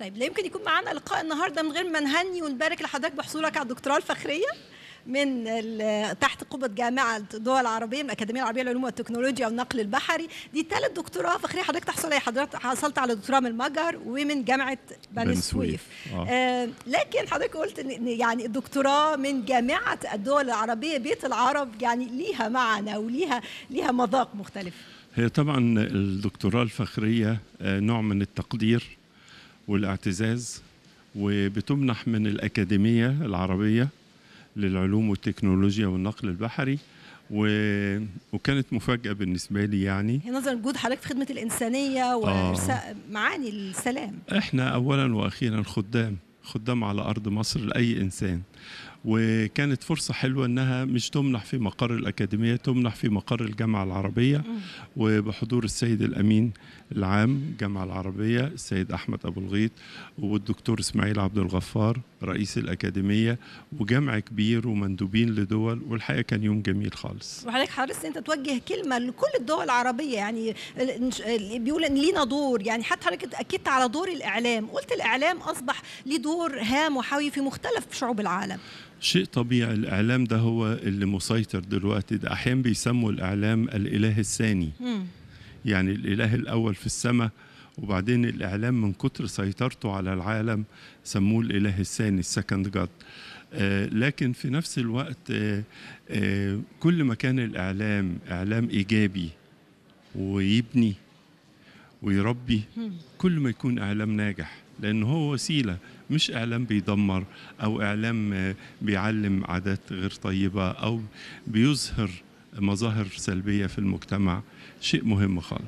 طيب لا يمكن يكون معانا لقاء النهارده من غير ما نهني ونبارك لحضرتك بحصولك على الدكتوراه الفخريه من تحت قبة جامعة الدول العربية من الأكاديمية العربية للعلوم والتكنولوجيا والنقل البحري دي ثالث دكتوراه فخرية حضرتك تحصل عليها إيه؟ حضرتك حصلت على دكتوراه من المجر ومن جامعة بني سويف آه. آه لكن حضرتك قلت إن يعني الدكتوراه من جامعة الدول العربية بيت العرب يعني ليها معنى وليها ليها مذاق مختلف هي طبعا الدكتوراه الفخرية آه، نوع من التقدير والاعتزاز وبتمنح من الأكاديمية العربية للعلوم والتكنولوجيا والنقل البحري و... وكانت مفاجأة بالنسبة لي يعني نظرا لجهود حضرتك في خدمة الإنسانية وإرساء آه. معاني السلام إحنا أولا وأخيرا خدام خدام على أرض مصر لأي إنسان وكانت فرصة حلوة أنها مش تمنح في مقر الأكاديمية تمنح في مقر الجامعة العربية وبحضور السيد الأمين العام الجامعة العربية السيد أحمد أبو الغيط والدكتور إسماعيل عبد الغفار رئيس الأكاديمية وجمع كبير ومندوبين لدول والحقيقة كان يوم جميل خالص وحضرتك حريص أنت توجه كلمة لكل الدول العربية يعني بيقول إن لينا دور يعني حتى حضرتك أكدت على دور الإعلام قلت الإعلام أصبح لدور دور هام وحوي في مختلف شعوب العالم شيء طبيعي الإعلام ده هو اللي مسيطر دلوقتي ده أحيانا بيسموا الإعلام الإله الثاني يعني الإله الأول في السماء وبعدين الإعلام من كتر سيطرته على العالم سموه الإله الثاني السكند جاد آه لكن في نفس الوقت آه آه كل ما كان الإعلام إعلام إيجابي ويبني ويربي كل ما يكون إعلام ناجح لأن هو وسيلة مش اعلام بيدمر او اعلام بيعلم عادات غير طيبه او بيظهر مظاهر سلبيه في المجتمع شيء مهم خالص